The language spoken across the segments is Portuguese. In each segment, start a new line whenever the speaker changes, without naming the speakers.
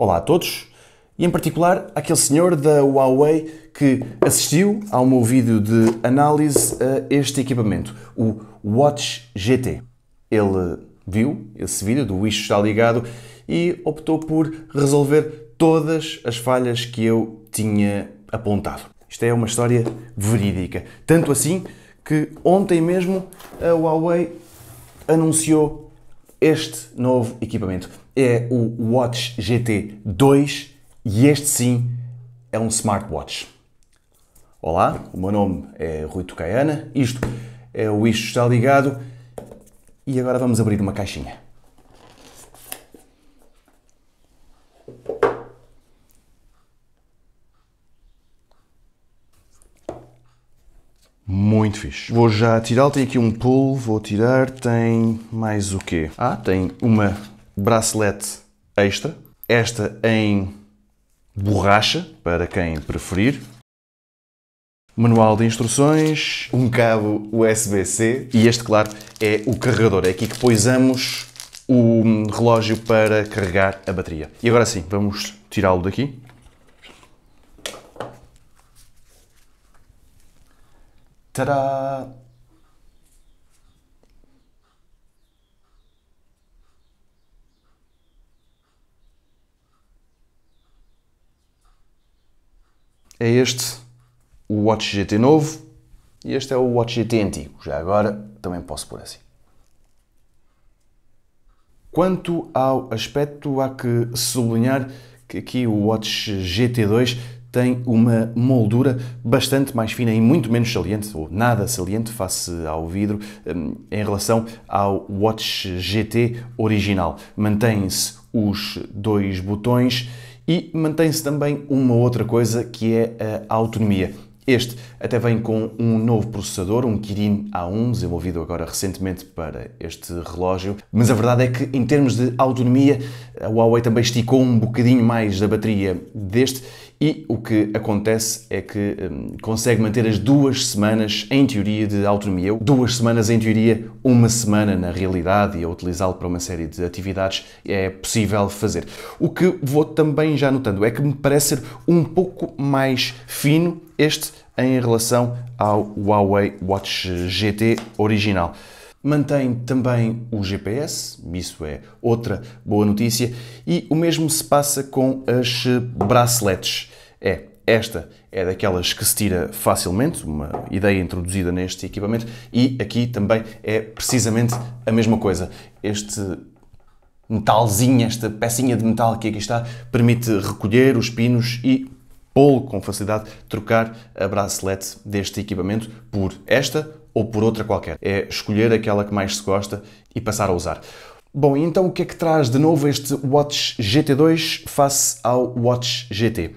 Olá a todos e em particular aquele senhor da Huawei que assistiu ao meu vídeo de análise a este equipamento, o Watch GT. Ele viu esse vídeo do Wish está ligado e optou por resolver todas as falhas que eu tinha apontado. Isto é uma história verídica. Tanto assim que ontem mesmo a Huawei anunciou este novo equipamento é o Watch GT 2 e este sim é um smartwatch. Olá, o meu nome é Rui Tocaiana, isto é o Isto Está Ligado e agora vamos abrir uma caixinha. Muito fixe. Vou já tirá-lo, tem aqui um pulo, vou tirar, tem mais o quê? Ah, tem uma bracelete extra, esta em borracha, para quem preferir. Manual de instruções, um cabo USB-C e este, claro, é o carregador. É aqui que poisamos o relógio para carregar a bateria. E agora sim, vamos tirá-lo daqui. Tadá! é este o Watch GT novo e este é o Watch GT antigo. Já agora também posso pôr assim. Quanto ao aspecto, há que sublinhar que aqui o Watch GT2 tem uma moldura bastante mais fina e muito menos saliente, ou nada saliente, face ao vidro, hum, em relação ao Watch GT original. mantém se os dois botões e mantém-se também uma outra coisa que é a autonomia. Este até vem com um novo processador, um Kirin A1, desenvolvido agora recentemente para este relógio. Mas a verdade é que, em termos de autonomia, a Huawei também esticou um bocadinho mais da bateria deste e o que acontece é que hum, consegue manter as duas semanas em teoria de autonomia, duas semanas em teoria, uma semana na realidade e a utilizá-lo para uma série de atividades é possível fazer. O que vou também já notando é que me parece ser um pouco mais fino este em relação ao Huawei Watch GT original. Mantém também o GPS, isso é outra boa notícia, e o mesmo se passa com as eh, braceletes. É, esta é daquelas que se tira facilmente, uma ideia introduzida neste equipamento, e aqui também é precisamente a mesma coisa. Este metalzinho, esta pecinha de metal que aqui está, permite recolher os pinos e pô com facilidade, trocar a bracelete deste equipamento por esta ou por outra qualquer. É escolher aquela que mais se gosta e passar a usar. Bom, então o que é que traz de novo este Watch GT2 face ao Watch GT?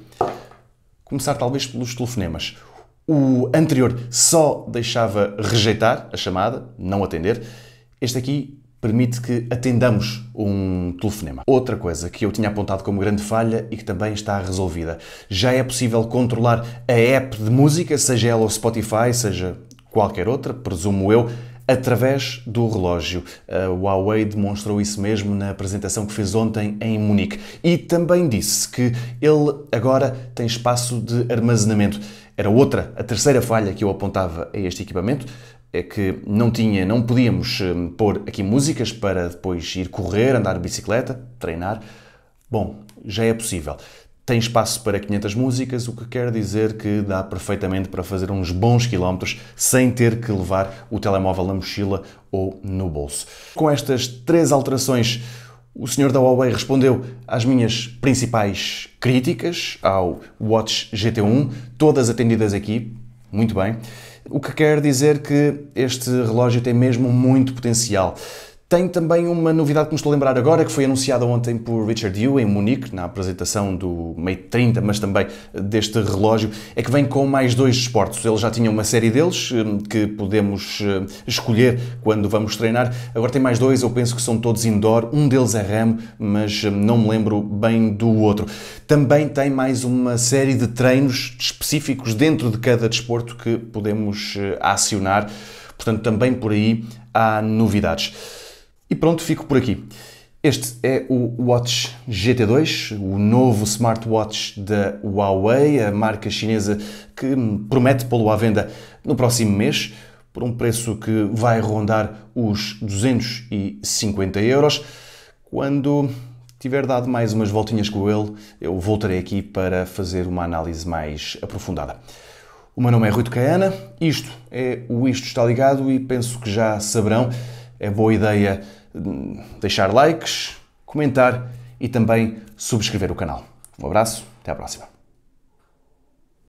Começar talvez pelos telefonemas. O anterior só deixava rejeitar a chamada, não atender. Este aqui permite que atendamos um telefonema. Outra coisa que eu tinha apontado como grande falha e que também está resolvida. Já é possível controlar a app de música, seja ela o Spotify, seja qualquer outra, presumo eu, através do relógio. A Huawei demonstrou isso mesmo na apresentação que fez ontem em Munique. E também disse que ele agora tem espaço de armazenamento. Era outra, a terceira falha que eu apontava a este equipamento, é que não tinha, não podíamos eh, pôr aqui músicas para depois ir correr, andar de bicicleta, treinar. Bom, já é possível tem espaço para 500 músicas, o que quer dizer que dá perfeitamente para fazer uns bons quilómetros sem ter que levar o telemóvel na mochila ou no bolso. Com estas três alterações, o senhor da Huawei respondeu às minhas principais críticas ao Watch GT1, todas atendidas aqui, muito bem. O que quer dizer que este relógio tem mesmo muito potencial. Tem também uma novidade que me estou a lembrar agora, que foi anunciada ontem por Richard Yu em Munique, na apresentação do Mate 30, mas também deste relógio, é que vem com mais dois esportes. Ele já tinha uma série deles hum, que podemos hum, escolher quando vamos treinar. Agora tem mais dois, eu penso que são todos indoor. Um deles é ramo, mas hum, não me lembro bem do outro. Também tem mais uma série de treinos específicos dentro de cada desporto que podemos acionar. Portanto, também por aí há novidades. E pronto, fico por aqui. Este é o Watch GT2, o novo smartwatch da Huawei, a marca chinesa que promete pô-lo à venda no próximo mês, por um preço que vai rondar os 250 euros. Quando tiver dado mais umas voltinhas com ele, eu voltarei aqui para fazer uma análise mais aprofundada. O meu nome é Rui caiana. isto é o Isto Está Ligado e penso que já saberão, é boa ideia deixar likes, comentar e também subscrever o canal. Um abraço, até à próxima.